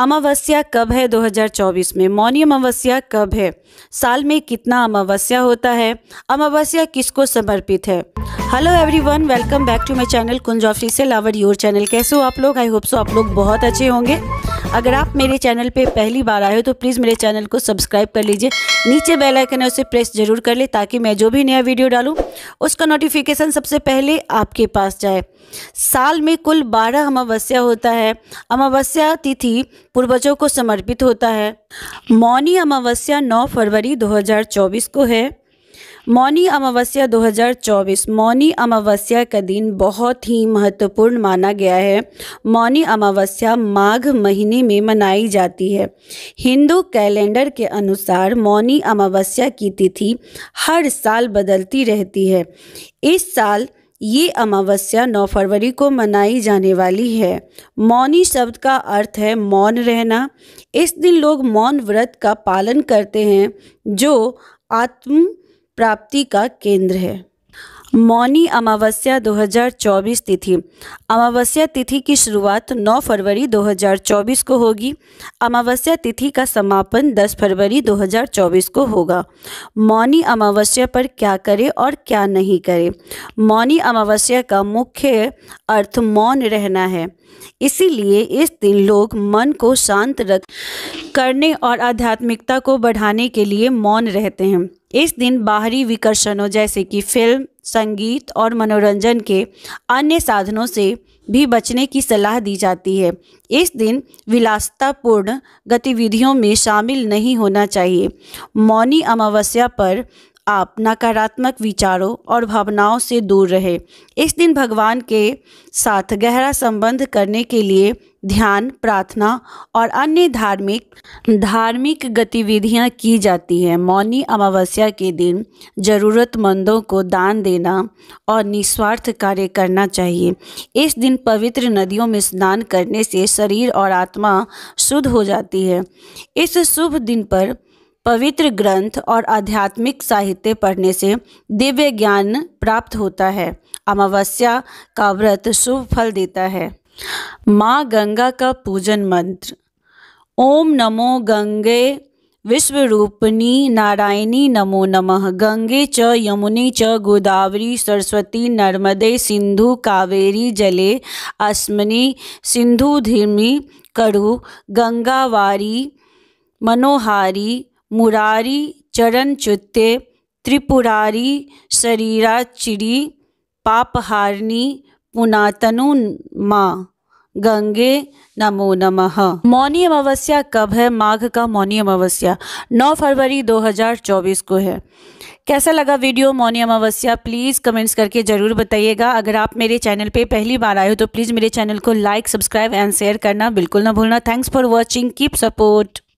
अमावस्या कब है 2024 में मौनी अमावस्या कब है साल में कितना अमावस्या होता है अमावस्या किसको समर्पित है hello everyone welcome back to my channel कुंज ऑफ से लावर योर चैनल कैसे हो आप लोग आई होप सो आप लोग बहुत अच्छे होंगे अगर आप मेरे चैनल पे पहली बार आए हो तो प्लीज़ मेरे चैनल को सब्सक्राइब कर लीजिए नीचे बेल आइकन है उसे प्रेस जरूर कर ले ताकि मैं जो भी नया वीडियो डालूँ उसका नोटिफिकेशन सबसे पहले आपके पास जाए साल में कुल बारह अमावस्या होता है अमावस्या तिथि पूर्वजों को समर्पित होता है मौनी अमावस्या 9 फरवरी 2024 को है मौनी अमावस्या 2024 मौनी अमावस्या का दिन बहुत ही महत्वपूर्ण माना गया है मौनी अमावस्या माघ महीने में मनाई जाती है हिंदू कैलेंडर के अनुसार मौनी अमावस्या की तिथि हर साल बदलती रहती है इस साल ये अमावस्या 9 फरवरी को मनाई जाने वाली है मौनी शब्द का अर्थ है मौन रहना इस दिन लोग मौन व्रत का पालन करते हैं जो आत्म प्राप्ति का केंद्र है मौनी अमावस्या 2024 तिथि अमावस्या तिथि की शुरुआत 9 फरवरी 2024 को होगी अमावस्या तिथि का समापन 10 फरवरी 2024 को होगा मौनी अमावस्या पर क्या करें और क्या नहीं करें मौनी अमावस्या का मुख्य अर्थ मौन रहना है इसीलिए इस दिन लोग मन को शांत रख करने और आध्यात्मिकता को बढ़ाने के लिए मौन रहते हैं इस दिन बाहरी विकर्षणों जैसे कि फिल्म संगीत और मनोरंजन के अन्य साधनों से भी बचने की सलाह दी जाती है इस दिन विलासतापूर्ण गतिविधियों में शामिल नहीं होना चाहिए मौनी अमावस्या पर आप नकारात्मक विचारों और भावनाओं से दूर रहे इस दिन भगवान के साथ गहरा संबंध करने के लिए ध्यान प्रार्थना और अन्य धार्मिक धार्मिक गतिविधियां की जाती हैं मौनी अमावस्या के दिन ज़रूरतमंदों को दान देना और निस्वार्थ कार्य करना चाहिए इस दिन पवित्र नदियों में स्नान करने से शरीर और आत्मा शुद्ध हो जाती है इस शुभ दिन पर पवित्र ग्रंथ और आध्यात्मिक साहित्य पढ़ने से दिव्य ज्ञान प्राप्त होता है अमावस्या का व्रत शुभ फल देता है माँ गंगा का पूजन मंत्र ओम नमो गंगे विश्वरूपणी नारायणी नमो नमः गंगे च यमुने च गोदावरी सरस्वती नर्मदे सिंधु कावेरी जले अश्मनी सिंधु धीमी करु गंगावारी मनोहारी मुरारी चरण चुत्ते त्रिपुरारी चिड़ी पापहारिणी पुनातनु माँ गंगे नमो नमः मौनी अमावस्या कब है माघ का मौनी अमावस्या 9 फरवरी 2024 को है कैसा लगा वीडियो मौनी अमावस्या प्लीज़ कमेंट्स करके ज़रूर बताइएगा अगर आप मेरे चैनल पे पहली बार आए हो तो प्लीज़ मेरे चैनल को लाइक सब्सक्राइब एंड शेयर करना बिल्कुल ना भूलना thanks for watching keep support